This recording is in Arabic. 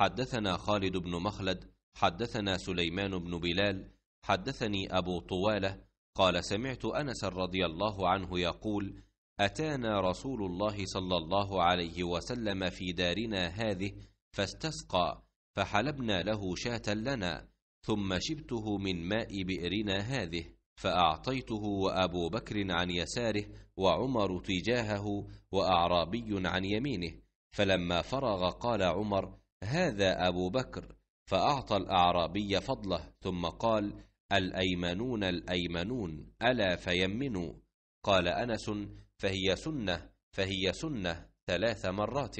حدثنا خالد بن مخلد حدثنا سليمان بن بلال حدثني ابو طواله قال سمعت انس رضي الله عنه يقول اتانا رسول الله صلى الله عليه وسلم في دارنا هذه فاستسقى فحلبنا له شاة لنا ثم شبته من ماء بئرنا هذه فاعطيته وابو بكر عن يساره وعمر تجاهه واعرابي عن يمينه فلما فرغ قال عمر هذا أبو بكر فأعطى الأعرابي فضله ثم قال الأيمنون الأيمنون ألا فيمنوا قال أنس فهي سنة فهي سنة ثلاث مرات